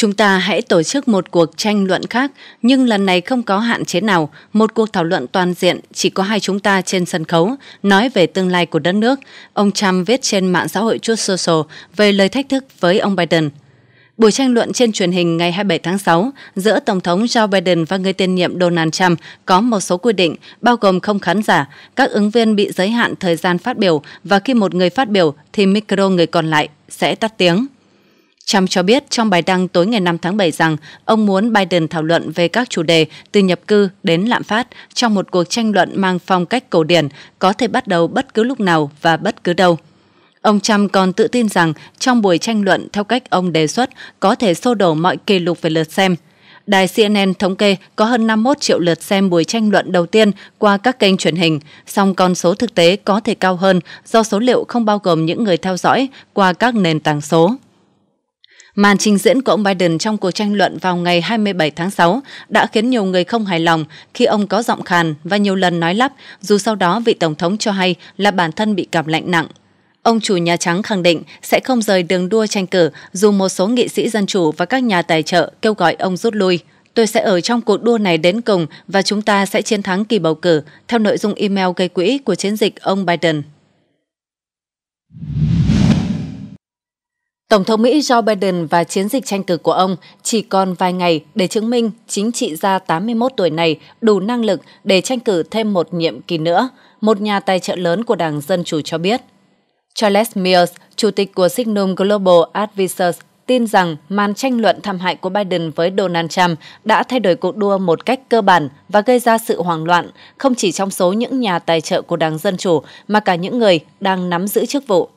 Chúng ta hãy tổ chức một cuộc tranh luận khác, nhưng lần này không có hạn chế nào, một cuộc thảo luận toàn diện, chỉ có hai chúng ta trên sân khấu, nói về tương lai của đất nước. Ông Trump viết trên mạng xã hội Truth Social về lời thách thức với ông Biden. Buổi tranh luận trên truyền hình ngày 27 tháng 6 giữa Tổng thống Joe Biden và người tiền nhiệm Donald Trump có một số quy định, bao gồm không khán giả, các ứng viên bị giới hạn thời gian phát biểu và khi một người phát biểu thì micro người còn lại sẽ tắt tiếng. Trump cho biết trong bài đăng tối ngày 5 tháng 7 rằng ông muốn Biden thảo luận về các chủ đề từ nhập cư đến lạm phát trong một cuộc tranh luận mang phong cách cổ điển có thể bắt đầu bất cứ lúc nào và bất cứ đâu. Ông Trump còn tự tin rằng trong buổi tranh luận theo cách ông đề xuất có thể xô đổ mọi kỷ lục về lượt xem. Đài CNN thống kê có hơn 51 triệu lượt xem buổi tranh luận đầu tiên qua các kênh truyền hình, song con số thực tế có thể cao hơn do số liệu không bao gồm những người theo dõi qua các nền tảng số. Màn trình diễn của ông Biden trong cuộc tranh luận vào ngày 27 tháng 6 đã khiến nhiều người không hài lòng khi ông có giọng khàn và nhiều lần nói lắp, dù sau đó vị Tổng thống cho hay là bản thân bị cảm lạnh nặng. Ông chủ Nhà Trắng khẳng định sẽ không rời đường đua tranh cử dù một số nghị sĩ dân chủ và các nhà tài trợ kêu gọi ông rút lui. Tôi sẽ ở trong cuộc đua này đến cùng và chúng ta sẽ chiến thắng kỳ bầu cử, theo nội dung email gây quỹ của chiến dịch ông Biden. Tổng thống Mỹ Joe Biden và chiến dịch tranh cử của ông chỉ còn vài ngày để chứng minh chính trị gia 81 tuổi này đủ năng lực để tranh cử thêm một nhiệm kỳ nữa, một nhà tài trợ lớn của Đảng Dân Chủ cho biết. Charles Mears, chủ tịch của Signum Global Advisors, tin rằng màn tranh luận thảm hại của Biden với Donald Trump đã thay đổi cuộc đua một cách cơ bản và gây ra sự hoảng loạn không chỉ trong số những nhà tài trợ của Đảng Dân Chủ mà cả những người đang nắm giữ chức vụ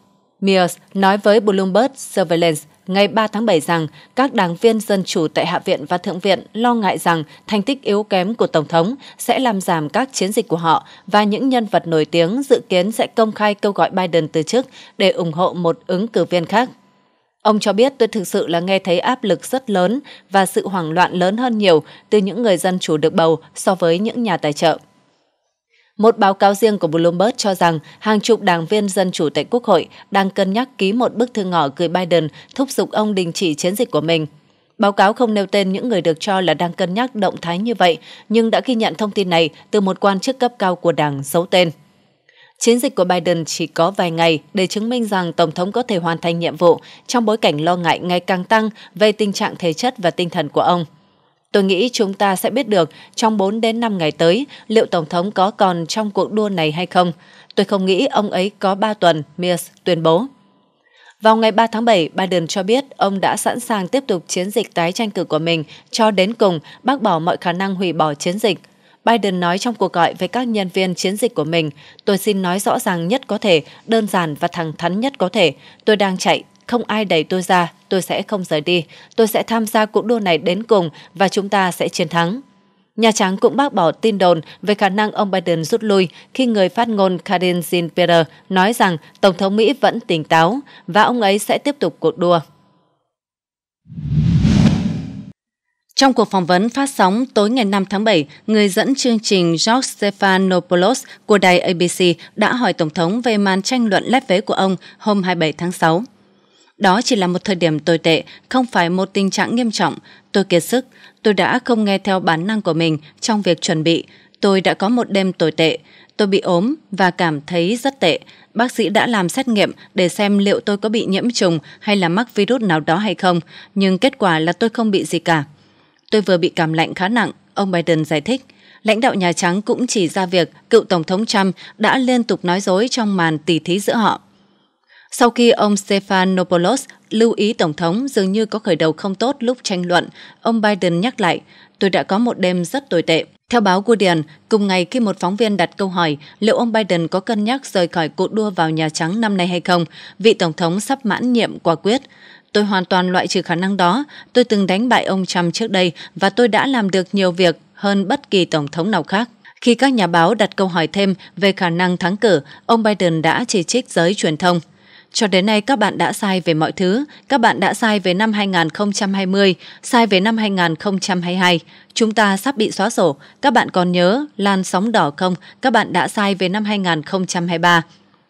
Mears nói với Bloomberg Surveillance ngày 3 tháng 7 rằng các đảng viên Dân Chủ tại Hạ viện và Thượng viện lo ngại rằng thành tích yếu kém của Tổng thống sẽ làm giảm các chiến dịch của họ và những nhân vật nổi tiếng dự kiến sẽ công khai kêu gọi Biden từ chức để ủng hộ một ứng cử viên khác. Ông cho biết tôi thực sự là nghe thấy áp lực rất lớn và sự hoảng loạn lớn hơn nhiều từ những người dân chủ được bầu so với những nhà tài trợ. Một báo cáo riêng của Bloomberg cho rằng hàng chục đảng viên Dân Chủ tại Quốc hội đang cân nhắc ký một bức thư ngỏ gửi Biden thúc giục ông đình chỉ chiến dịch của mình. Báo cáo không nêu tên những người được cho là đang cân nhắc động thái như vậy, nhưng đã ghi nhận thông tin này từ một quan chức cấp cao của đảng giấu tên. Chiến dịch của Biden chỉ có vài ngày để chứng minh rằng Tổng thống có thể hoàn thành nhiệm vụ trong bối cảnh lo ngại ngày càng tăng về tình trạng thể chất và tinh thần của ông. Tôi nghĩ chúng ta sẽ biết được trong 4 đến 5 ngày tới liệu Tổng thống có còn trong cuộc đua này hay không. Tôi không nghĩ ông ấy có 3 tuần, Mears tuyên bố. Vào ngày 3 tháng 7, Biden cho biết ông đã sẵn sàng tiếp tục chiến dịch tái tranh cử của mình cho đến cùng bác bỏ mọi khả năng hủy bỏ chiến dịch. Biden nói trong cuộc gọi với các nhân viên chiến dịch của mình, tôi xin nói rõ ràng nhất có thể, đơn giản và thẳng thắn nhất có thể. Tôi đang chạy không ai đẩy tôi ra, tôi sẽ không rời đi, tôi sẽ tham gia cuộc đua này đến cùng và chúng ta sẽ chiến thắng. Nhà Trắng cũng bác bỏ tin đồn về khả năng ông Biden rút lui khi người phát ngôn Karine Jean-Pierre nói rằng Tổng thống Mỹ vẫn tỉnh táo và ông ấy sẽ tiếp tục cuộc đua. Trong cuộc phỏng vấn phát sóng tối ngày 5 tháng 7, người dẫn chương trình George Stephanopoulos của đài ABC đã hỏi Tổng thống về màn tranh luận lép vế của ông hôm 27 tháng 6. Đó chỉ là một thời điểm tồi tệ, không phải một tình trạng nghiêm trọng. Tôi kiệt sức, tôi đã không nghe theo bản năng của mình trong việc chuẩn bị. Tôi đã có một đêm tồi tệ. Tôi bị ốm và cảm thấy rất tệ. Bác sĩ đã làm xét nghiệm để xem liệu tôi có bị nhiễm trùng hay là mắc virus nào đó hay không, nhưng kết quả là tôi không bị gì cả. Tôi vừa bị cảm lạnh khá nặng, ông Biden giải thích lãnh đạo Nhà Trắng cũng chỉ ra việc cựu Tổng thống Trump đã liên tục nói dối trong màn tỉ thí giữa họ. Sau khi ông Stephanopoulos lưu ý Tổng thống dường như có khởi đầu không tốt lúc tranh luận, ông Biden nhắc lại, tôi đã có một đêm rất tồi tệ. Theo báo Guardian, cùng ngày khi một phóng viên đặt câu hỏi liệu ông Biden có cân nhắc rời khỏi cuộc đua vào Nhà Trắng năm nay hay không, vị Tổng thống sắp mãn nhiệm quả quyết. Tôi hoàn toàn loại trừ khả năng đó. Tôi từng đánh bại ông Trump trước đây và tôi đã làm được nhiều việc hơn bất kỳ Tổng thống nào khác. Khi các nhà báo đặt câu hỏi thêm về khả năng thắng cử, ông Biden đã chỉ trích giới truyền thông. Cho đến nay các bạn đã sai về mọi thứ, các bạn đã sai về năm 2020, sai về năm 2022. Chúng ta sắp bị xóa sổ, các bạn còn nhớ lan sóng đỏ không? Các bạn đã sai về năm 2023.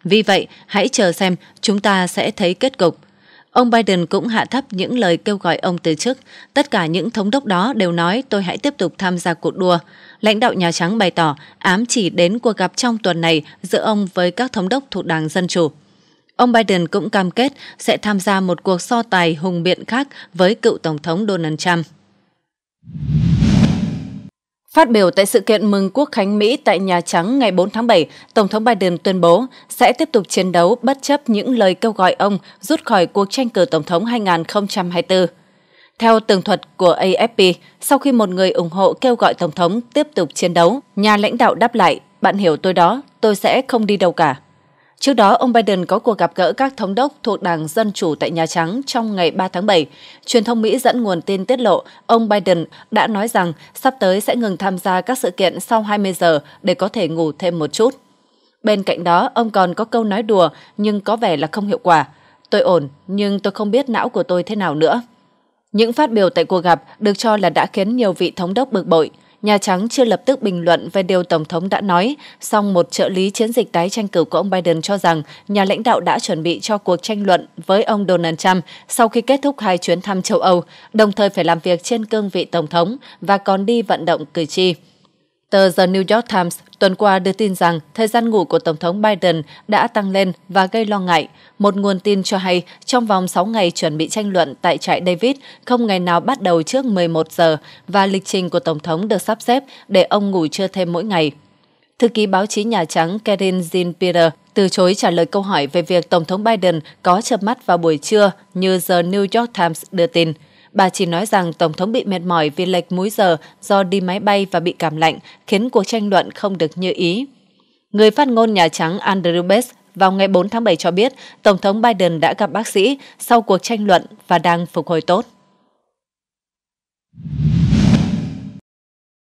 Vì vậy, hãy chờ xem chúng ta sẽ thấy kết cục. Ông Biden cũng hạ thấp những lời kêu gọi ông từ chức. Tất cả những thống đốc đó đều nói tôi hãy tiếp tục tham gia cuộc đua. Lãnh đạo Nhà Trắng bày tỏ ám chỉ đến cuộc gặp trong tuần này giữa ông với các thống đốc thuộc Đảng Dân Chủ. Ông Biden cũng cam kết sẽ tham gia một cuộc so tài hùng biện khác với cựu Tổng thống Donald Trump. Phát biểu tại sự kiện mừng quốc khánh Mỹ tại Nhà Trắng ngày 4 tháng 7, Tổng thống Biden tuyên bố sẽ tiếp tục chiến đấu bất chấp những lời kêu gọi ông rút khỏi cuộc tranh cử Tổng thống 2024. Theo tường thuật của AFP, sau khi một người ủng hộ kêu gọi Tổng thống tiếp tục chiến đấu, nhà lãnh đạo đáp lại, bạn hiểu tôi đó, tôi sẽ không đi đâu cả. Trước đó, ông Biden có cuộc gặp gỡ các thống đốc thuộc Đảng Dân Chủ tại Nhà Trắng trong ngày 3 tháng 7. Truyền thông Mỹ dẫn nguồn tin tiết lộ, ông Biden đã nói rằng sắp tới sẽ ngừng tham gia các sự kiện sau 20 giờ để có thể ngủ thêm một chút. Bên cạnh đó, ông còn có câu nói đùa nhưng có vẻ là không hiệu quả. Tôi ổn, nhưng tôi không biết não của tôi thế nào nữa. Những phát biểu tại cuộc gặp được cho là đã khiến nhiều vị thống đốc bực bội. Nhà Trắng chưa lập tức bình luận về điều Tổng thống đã nói, song một trợ lý chiến dịch tái tranh cử của ông Biden cho rằng nhà lãnh đạo đã chuẩn bị cho cuộc tranh luận với ông Donald Trump sau khi kết thúc hai chuyến thăm châu Âu, đồng thời phải làm việc trên cương vị Tổng thống và còn đi vận động cử tri. Tờ The New York Times tuần qua đưa tin rằng thời gian ngủ của Tổng thống Biden đã tăng lên và gây lo ngại. Một nguồn tin cho hay trong vòng 6 ngày chuẩn bị tranh luận tại trại David không ngày nào bắt đầu trước 11 giờ và lịch trình của Tổng thống được sắp xếp để ông ngủ trưa thêm mỗi ngày. Thư ký báo chí Nhà Trắng Karen Jean-Pierre từ chối trả lời câu hỏi về việc Tổng thống Biden có chợp mắt vào buổi trưa như The New York Times đưa tin. Bà chỉ nói rằng Tổng thống bị mệt mỏi vì lệch múi giờ do đi máy bay và bị cảm lạnh, khiến cuộc tranh luận không được như ý. Người phát ngôn Nhà Trắng Andrew Bates vào ngày 4 tháng 7 cho biết Tổng thống Biden đã gặp bác sĩ sau cuộc tranh luận và đang phục hồi tốt.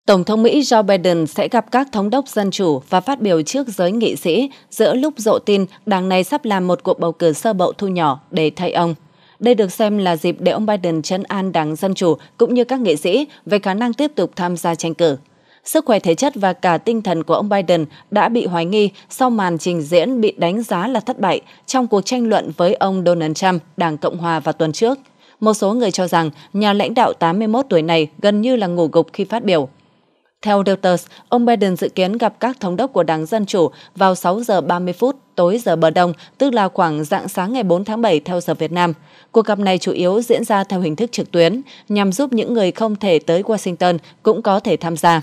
Tổng thống Mỹ Joe Biden sẽ gặp các thống đốc dân chủ và phát biểu trước giới nghị sĩ giữa lúc rộ tin đảng này sắp làm một cuộc bầu cử sơ bộ thu nhỏ để thay ông. Đây được xem là dịp để ông Biden chấn an Đảng Dân Chủ cũng như các nghệ sĩ về khả năng tiếp tục tham gia tranh cử. Sức khỏe thể chất và cả tinh thần của ông Biden đã bị hoài nghi sau màn trình diễn bị đánh giá là thất bại trong cuộc tranh luận với ông Donald Trump, Đảng Cộng Hòa vào tuần trước. Một số người cho rằng nhà lãnh đạo 81 tuổi này gần như là ngủ gục khi phát biểu – theo Reuters, ông Biden dự kiến gặp các thống đốc của Đảng Dân Chủ vào 6 giờ 30 phút tối giờ bờ đông, tức là khoảng dạng sáng ngày 4 tháng 7 theo giờ Việt Nam. Cuộc gặp này chủ yếu diễn ra theo hình thức trực tuyến, nhằm giúp những người không thể tới Washington cũng có thể tham gia.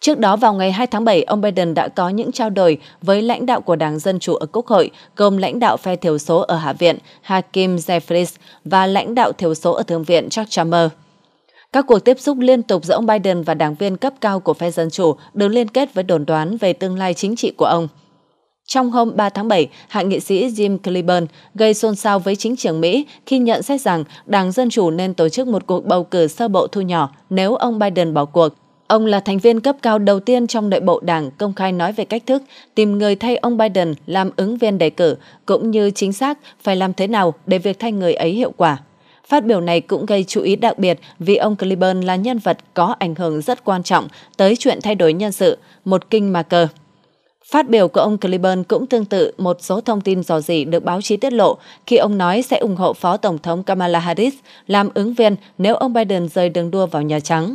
Trước đó vào ngày 2 tháng 7, ông Biden đã có những trao đổi với lãnh đạo của Đảng Dân Chủ ở Quốc hội, gồm lãnh đạo phe thiểu số ở Hạ viện Hakim Jeffries và lãnh đạo thiểu số ở Thượng viện Chuck Schumer. Các cuộc tiếp xúc liên tục giữa ông Biden và đảng viên cấp cao của phe Dân Chủ được liên kết với đồn đoán về tương lai chính trị của ông. Trong hôm 3 tháng 7, hạ nghị sĩ Jim Clyburn gây xôn xao với chính trường Mỹ khi nhận xét rằng Đảng Dân Chủ nên tổ chức một cuộc bầu cử sơ bộ thu nhỏ nếu ông Biden bỏ cuộc. Ông là thành viên cấp cao đầu tiên trong nội bộ đảng công khai nói về cách thức tìm người thay ông Biden làm ứng viên đề cử, cũng như chính xác phải làm thế nào để việc thay người ấy hiệu quả. Phát biểu này cũng gây chú ý đặc biệt vì ông Cliburn là nhân vật có ảnh hưởng rất quan trọng tới chuyện thay đổi nhân sự, một kinh mà cờ. Phát biểu của ông Cliburn cũng tương tự một số thông tin dò dỉ được báo chí tiết lộ khi ông nói sẽ ủng hộ Phó Tổng thống Kamala Harris làm ứng viên nếu ông Biden rời đường đua vào Nhà Trắng.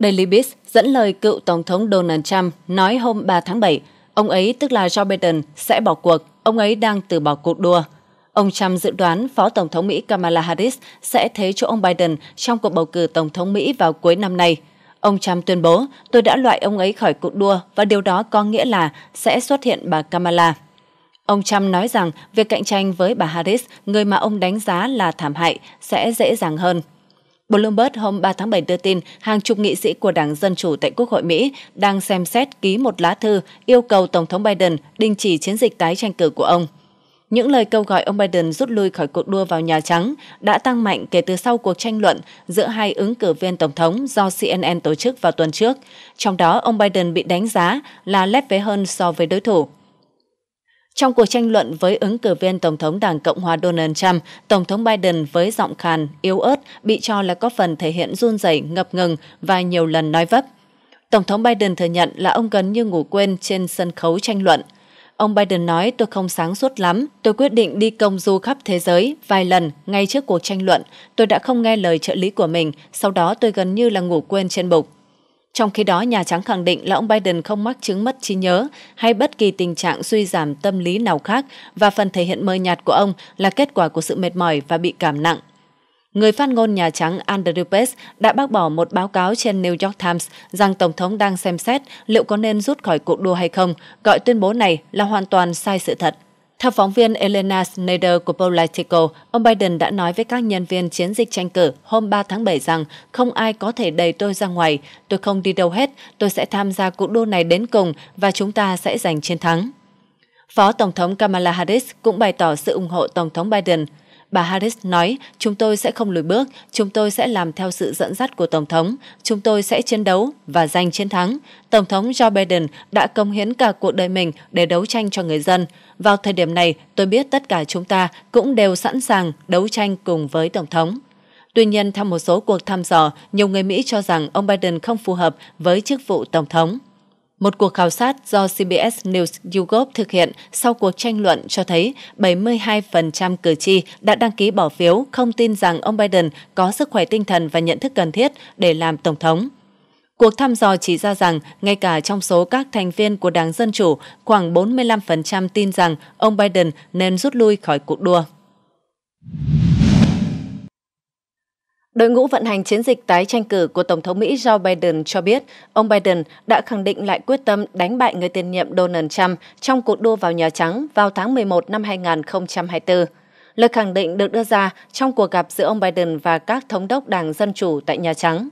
Daily Beast dẫn lời cựu Tổng thống Donald Trump nói hôm 3 tháng 7, ông ấy tức là Joe Biden sẽ bỏ cuộc ông ấy đang từ bỏ cuộc đua. Ông Trump dự đoán Phó Tổng thống Mỹ Kamala Harris sẽ thế chỗ ông Biden trong cuộc bầu cử Tổng thống Mỹ vào cuối năm nay. Ông Trump tuyên bố, tôi đã loại ông ấy khỏi cuộc đua và điều đó có nghĩa là sẽ xuất hiện bà Kamala. Ông Trump nói rằng việc cạnh tranh với bà Harris, người mà ông đánh giá là thảm hại, sẽ dễ dàng hơn. Bloomberg hôm 3 tháng 7 đưa tin hàng chục nghị sĩ của Đảng Dân Chủ tại Quốc hội Mỹ đang xem xét ký một lá thư yêu cầu Tổng thống Biden đình chỉ chiến dịch tái tranh cử của ông. Những lời kêu gọi ông Biden rút lui khỏi cuộc đua vào Nhà Trắng đã tăng mạnh kể từ sau cuộc tranh luận giữa hai ứng cử viên Tổng thống do CNN tổ chức vào tuần trước. Trong đó, ông Biden bị đánh giá là lép vế hơn so với đối thủ. Trong cuộc tranh luận với ứng cử viên Tổng thống Đảng Cộng hòa Donald Trump, Tổng thống Biden với giọng khàn, yếu ớt bị cho là có phần thể hiện run rẩy, ngập ngừng và nhiều lần nói vấp. Tổng thống Biden thừa nhận là ông gần như ngủ quên trên sân khấu tranh luận. Ông Biden nói tôi không sáng suốt lắm, tôi quyết định đi công du khắp thế giới vài lần ngay trước cuộc tranh luận, tôi đã không nghe lời trợ lý của mình, sau đó tôi gần như là ngủ quên trên bục. Trong khi đó, Nhà Trắng khẳng định là ông Biden không mắc chứng mất trí nhớ hay bất kỳ tình trạng suy giảm tâm lý nào khác và phần thể hiện mờ nhạt của ông là kết quả của sự mệt mỏi và bị cảm nặng. Người phát ngôn Nhà Trắng Andrew Pace đã bác bỏ một báo cáo trên New York Times rằng Tổng thống đang xem xét liệu có nên rút khỏi cuộc đua hay không, gọi tuyên bố này là hoàn toàn sai sự thật. Theo phóng viên Elena Snyder của Politico, ông Biden đã nói với các nhân viên chiến dịch tranh cử hôm 3 tháng 7 rằng không ai có thể đẩy tôi ra ngoài, tôi không đi đâu hết, tôi sẽ tham gia cuộc đua này đến cùng và chúng ta sẽ giành chiến thắng. Phó Tổng thống Kamala Harris cũng bày tỏ sự ủng hộ Tổng thống Biden – Bà Harris nói, chúng tôi sẽ không lùi bước, chúng tôi sẽ làm theo sự dẫn dắt của Tổng thống, chúng tôi sẽ chiến đấu và giành chiến thắng. Tổng thống Joe Biden đã công hiến cả cuộc đời mình để đấu tranh cho người dân. Vào thời điểm này, tôi biết tất cả chúng ta cũng đều sẵn sàng đấu tranh cùng với Tổng thống. Tuy nhiên, theo một số cuộc thăm dò, nhiều người Mỹ cho rằng ông Biden không phù hợp với chức vụ Tổng thống. Một cuộc khảo sát do CBS News YouGov thực hiện sau cuộc tranh luận cho thấy 72% cử tri đã đăng ký bỏ phiếu không tin rằng ông Biden có sức khỏe tinh thần và nhận thức cần thiết để làm tổng thống. Cuộc thăm dò chỉ ra rằng ngay cả trong số các thành viên của Đảng Dân Chủ, khoảng 45% tin rằng ông Biden nên rút lui khỏi cuộc đua. Đội ngũ vận hành chiến dịch tái tranh cử của Tổng thống Mỹ Joe Biden cho biết ông Biden đã khẳng định lại quyết tâm đánh bại người tiền nhiệm Donald Trump trong cuộc đua vào Nhà Trắng vào tháng 11 năm 2024. Lời khẳng định được đưa ra trong cuộc gặp giữa ông Biden và các thống đốc đảng Dân Chủ tại Nhà Trắng.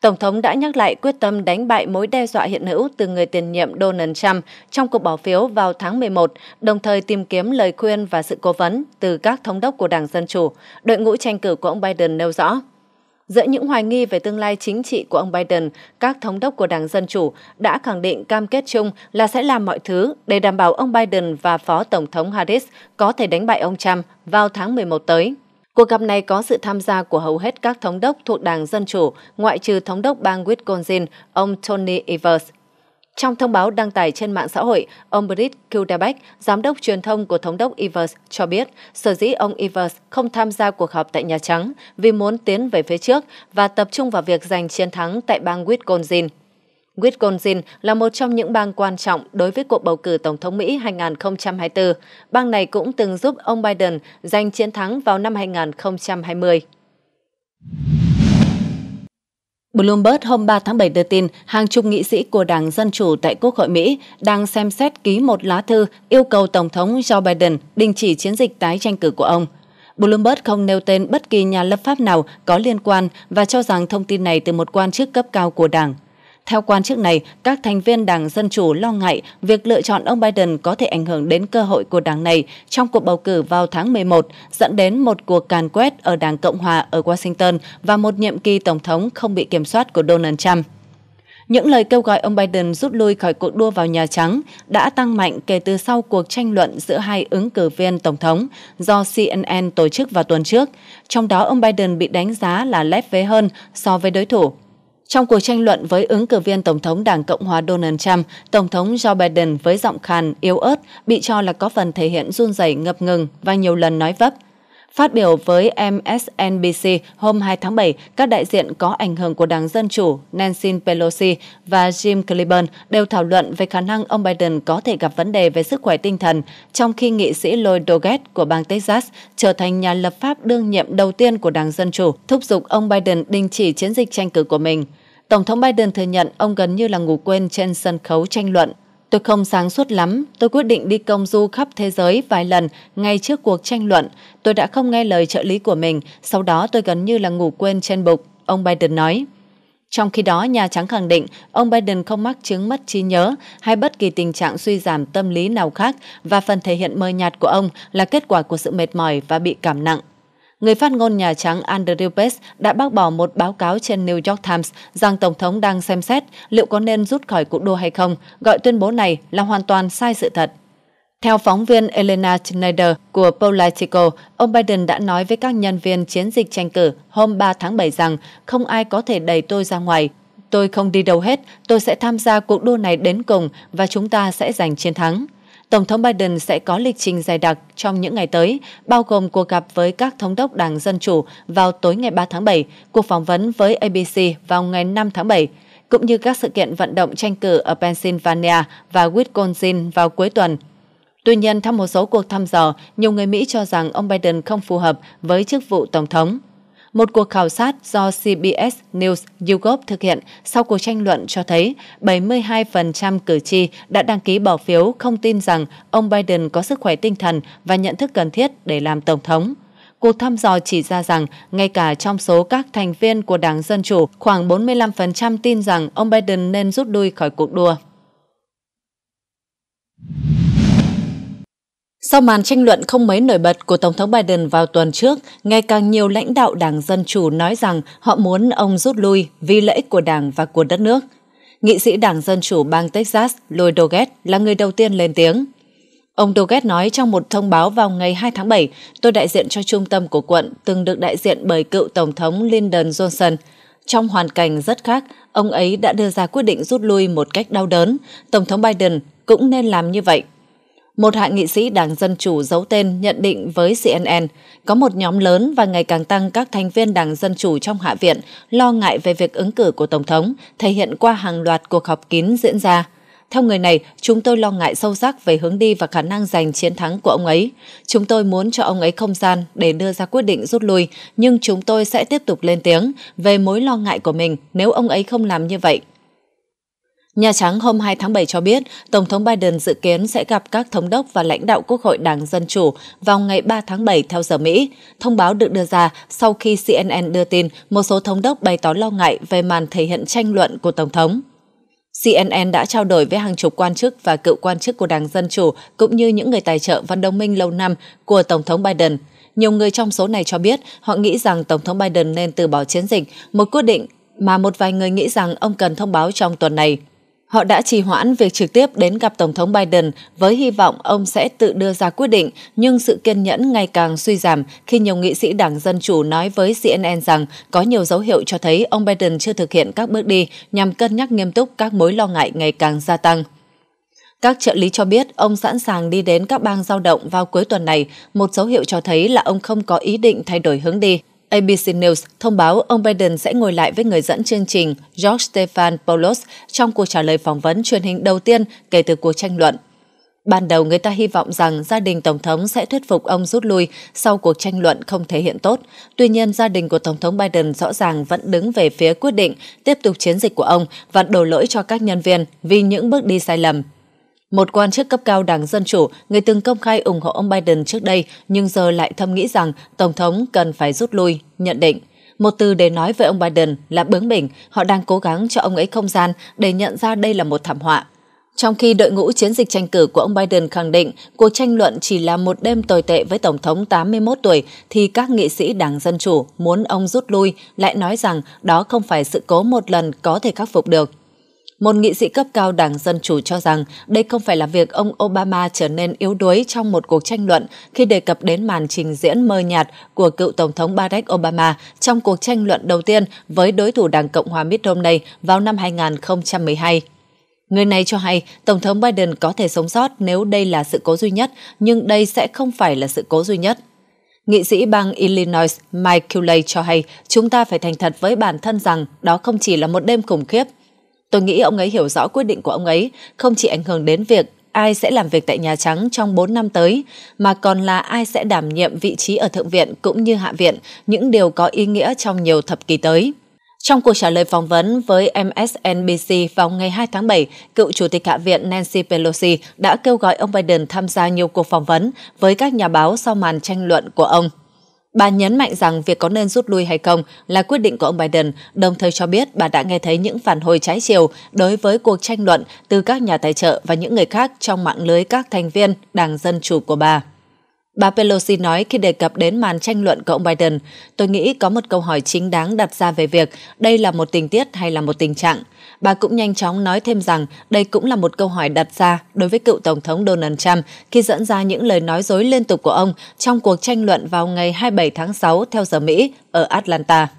Tổng thống đã nhắc lại quyết tâm đánh bại mối đe dọa hiện hữu từ người tiền nhiệm Donald Trump trong cuộc bỏ phiếu vào tháng 11, đồng thời tìm kiếm lời khuyên và sự cố vấn từ các thống đốc của Đảng Dân Chủ, đội ngũ tranh cử của ông Biden nêu rõ. Giữa những hoài nghi về tương lai chính trị của ông Biden, các thống đốc của Đảng Dân Chủ đã khẳng định cam kết chung là sẽ làm mọi thứ để đảm bảo ông Biden và Phó Tổng thống Harris có thể đánh bại ông Trump vào tháng 11 tới. Cuộc gặp này có sự tham gia của hầu hết các thống đốc thuộc Đảng Dân Chủ, ngoại trừ thống đốc bang Wisconsin, ông Tony Evers. Trong thông báo đăng tải trên mạng xã hội, ông Britt Kildebeck, giám đốc truyền thông của thống đốc Evers, cho biết sở dĩ ông Evers không tham gia cuộc họp tại Nhà Trắng vì muốn tiến về phía trước và tập trung vào việc giành chiến thắng tại bang Wisconsin. Wisconsin là một trong những bang quan trọng đối với cuộc bầu cử Tổng thống Mỹ 2024. Bang này cũng từng giúp ông Biden giành chiến thắng vào năm 2020. Bloomberg hôm 3 tháng 7 đưa tin hàng chục nghị sĩ của Đảng Dân Chủ tại Quốc hội Mỹ đang xem xét ký một lá thư yêu cầu Tổng thống Joe Biden đình chỉ chiến dịch tái tranh cử của ông. Bloomberg không nêu tên bất kỳ nhà lập pháp nào có liên quan và cho rằng thông tin này từ một quan chức cấp cao của Đảng. Theo quan chức này, các thành viên Đảng Dân Chủ lo ngại việc lựa chọn ông Biden có thể ảnh hưởng đến cơ hội của đảng này trong cuộc bầu cử vào tháng 11, dẫn đến một cuộc càn quét ở Đảng Cộng Hòa ở Washington và một nhiệm kỳ Tổng thống không bị kiểm soát của Donald Trump. Những lời kêu gọi ông Biden rút lui khỏi cuộc đua vào Nhà Trắng đã tăng mạnh kể từ sau cuộc tranh luận giữa hai ứng cử viên Tổng thống do CNN tổ chức vào tuần trước, trong đó ông Biden bị đánh giá là lép vế hơn so với đối thủ trong cuộc tranh luận với ứng cử viên Tổng thống Đảng Cộng hòa Donald Trump, Tổng thống Joe Biden với giọng khàn, yếu ớt, bị cho là có phần thể hiện run rẩy ngập ngừng và nhiều lần nói vấp. Phát biểu với MSNBC hôm 2 tháng 7, các đại diện có ảnh hưởng của Đảng Dân Chủ Nancy Pelosi và Jim Clyburn đều thảo luận về khả năng ông Biden có thể gặp vấn đề về sức khỏe tinh thần, trong khi nghị sĩ Lloyd Doggett của bang Texas trở thành nhà lập pháp đương nhiệm đầu tiên của Đảng Dân Chủ, thúc giục ông Biden đình chỉ chiến dịch tranh cử của mình. Tổng thống Biden thừa nhận ông gần như là ngủ quên trên sân khấu tranh luận Tôi không sáng suốt lắm, tôi quyết định đi công du khắp thế giới vài lần ngay trước cuộc tranh luận. Tôi đã không nghe lời trợ lý của mình, sau đó tôi gần như là ngủ quên trên bục, ông Biden nói. Trong khi đó, Nhà Trắng khẳng định ông Biden không mắc chứng mất trí nhớ hay bất kỳ tình trạng suy giảm tâm lý nào khác và phần thể hiện mờ nhạt của ông là kết quả của sự mệt mỏi và bị cảm nặng. Người phát ngôn Nhà Trắng Andrew Page đã bác bỏ một báo cáo trên New York Times rằng Tổng thống đang xem xét liệu có nên rút khỏi cuộc đua hay không, gọi tuyên bố này là hoàn toàn sai sự thật. Theo phóng viên Elena Schneider của Politico, ông Biden đã nói với các nhân viên chiến dịch tranh cử hôm 3 tháng 7 rằng không ai có thể đẩy tôi ra ngoài. Tôi không đi đâu hết, tôi sẽ tham gia cuộc đua này đến cùng và chúng ta sẽ giành chiến thắng. Tổng thống Biden sẽ có lịch trình dài đặc trong những ngày tới, bao gồm cuộc gặp với các thống đốc Đảng Dân Chủ vào tối ngày 3 tháng 7, cuộc phỏng vấn với ABC vào ngày 5 tháng 7, cũng như các sự kiện vận động tranh cử ở Pennsylvania và Wisconsin vào cuối tuần. Tuy nhiên, theo một số cuộc thăm dò, nhiều người Mỹ cho rằng ông Biden không phù hợp với chức vụ Tổng thống. Một cuộc khảo sát do CBS News YouGov thực hiện sau cuộc tranh luận cho thấy 72% cử tri đã đăng ký bỏ phiếu không tin rằng ông Biden có sức khỏe tinh thần và nhận thức cần thiết để làm Tổng thống. Cuộc thăm dò chỉ ra rằng ngay cả trong số các thành viên của Đảng Dân Chủ, khoảng 45% tin rằng ông Biden nên rút lui khỏi cuộc đua. Sau màn tranh luận không mấy nổi bật của Tổng thống Biden vào tuần trước, ngày càng nhiều lãnh đạo Đảng Dân Chủ nói rằng họ muốn ông rút lui vì lợi ích của Đảng và của đất nước. Nghị sĩ Đảng Dân Chủ bang Texas Lloyd Doggett là người đầu tiên lên tiếng. Ông Doggett nói trong một thông báo vào ngày 2 tháng 7, tôi đại diện cho trung tâm của quận từng được đại diện bởi cựu Tổng thống Lyndon Johnson. Trong hoàn cảnh rất khác, ông ấy đã đưa ra quyết định rút lui một cách đau đớn. Tổng thống Biden cũng nên làm như vậy một hạ nghị sĩ Đảng Dân Chủ giấu tên nhận định với CNN có một nhóm lớn và ngày càng tăng các thành viên Đảng Dân Chủ trong Hạ viện lo ngại về việc ứng cử của Tổng thống, thể hiện qua hàng loạt cuộc họp kín diễn ra. Theo người này, chúng tôi lo ngại sâu sắc về hướng đi và khả năng giành chiến thắng của ông ấy. Chúng tôi muốn cho ông ấy không gian để đưa ra quyết định rút lui, nhưng chúng tôi sẽ tiếp tục lên tiếng về mối lo ngại của mình nếu ông ấy không làm như vậy. Nhà Trắng hôm 2 tháng 7 cho biết, Tổng thống Biden dự kiến sẽ gặp các thống đốc và lãnh đạo Quốc hội Đảng Dân Chủ vào ngày 3 tháng 7 theo giờ Mỹ. Thông báo được đưa ra sau khi CNN đưa tin một số thống đốc bày tỏ lo ngại về màn thể hiện tranh luận của Tổng thống. CNN đã trao đổi với hàng chục quan chức và cựu quan chức của Đảng Dân Chủ cũng như những người tài trợ và đồng minh lâu năm của Tổng thống Biden. Nhiều người trong số này cho biết họ nghĩ rằng Tổng thống Biden nên từ bỏ chiến dịch, một quyết định mà một vài người nghĩ rằng ông cần thông báo trong tuần này. Họ đã trì hoãn việc trực tiếp đến gặp Tổng thống Biden với hy vọng ông sẽ tự đưa ra quyết định, nhưng sự kiên nhẫn ngày càng suy giảm khi nhiều nghị sĩ Đảng Dân Chủ nói với CNN rằng có nhiều dấu hiệu cho thấy ông Biden chưa thực hiện các bước đi nhằm cân nhắc nghiêm túc các mối lo ngại ngày càng gia tăng. Các trợ lý cho biết ông sẵn sàng đi đến các bang giao động vào cuối tuần này, một dấu hiệu cho thấy là ông không có ý định thay đổi hướng đi. ABC News thông báo ông Biden sẽ ngồi lại với người dẫn chương trình George Stephan Paulos trong cuộc trả lời phỏng vấn truyền hình đầu tiên kể từ cuộc tranh luận. Ban đầu người ta hy vọng rằng gia đình Tổng thống sẽ thuyết phục ông rút lui sau cuộc tranh luận không thể hiện tốt. Tuy nhiên, gia đình của Tổng thống Biden rõ ràng vẫn đứng về phía quyết định tiếp tục chiến dịch của ông và đổ lỗi cho các nhân viên vì những bước đi sai lầm. Một quan chức cấp cao đảng Dân Chủ, người từng công khai ủng hộ ông Biden trước đây nhưng giờ lại thâm nghĩ rằng Tổng thống cần phải rút lui, nhận định. Một từ để nói về ông Biden là bướng bỉnh, họ đang cố gắng cho ông ấy không gian để nhận ra đây là một thảm họa. Trong khi đội ngũ chiến dịch tranh cử của ông Biden khẳng định cuộc tranh luận chỉ là một đêm tồi tệ với Tổng thống 81 tuổi, thì các nghị sĩ Đảng Dân Chủ muốn ông rút lui lại nói rằng đó không phải sự cố một lần có thể khắc phục được. Một nghị sĩ cấp cao Đảng Dân Chủ cho rằng đây không phải là việc ông Obama trở nên yếu đuối trong một cuộc tranh luận khi đề cập đến màn trình diễn mơ nhạt của cựu Tổng thống Barack Obama trong cuộc tranh luận đầu tiên với đối thủ Đảng Cộng hòa Mitt Romney vào năm 2012. Người này cho hay Tổng thống Biden có thể sống sót nếu đây là sự cố duy nhất, nhưng đây sẽ không phải là sự cố duy nhất. Nghị sĩ bang Illinois Mike Cooley cho hay chúng ta phải thành thật với bản thân rằng đó không chỉ là một đêm khủng khiếp Tôi nghĩ ông ấy hiểu rõ quyết định của ông ấy không chỉ ảnh hưởng đến việc ai sẽ làm việc tại Nhà Trắng trong 4 năm tới, mà còn là ai sẽ đảm nhiệm vị trí ở Thượng viện cũng như Hạ viện, những điều có ý nghĩa trong nhiều thập kỷ tới. Trong cuộc trả lời phỏng vấn với MSNBC vào ngày 2 tháng 7, cựu Chủ tịch Hạ viện Nancy Pelosi đã kêu gọi ông Biden tham gia nhiều cuộc phỏng vấn với các nhà báo sau màn tranh luận của ông. Bà nhấn mạnh rằng việc có nên rút lui hay không là quyết định của ông Biden, đồng thời cho biết bà đã nghe thấy những phản hồi trái chiều đối với cuộc tranh luận từ các nhà tài trợ và những người khác trong mạng lưới các thành viên Đảng Dân Chủ của bà. Bà Pelosi nói khi đề cập đến màn tranh luận của ông Biden, tôi nghĩ có một câu hỏi chính đáng đặt ra về việc đây là một tình tiết hay là một tình trạng. Bà cũng nhanh chóng nói thêm rằng đây cũng là một câu hỏi đặt ra đối với cựu Tổng thống Donald Trump khi dẫn ra những lời nói dối liên tục của ông trong cuộc tranh luận vào ngày 27 tháng 6 theo giờ Mỹ ở Atlanta.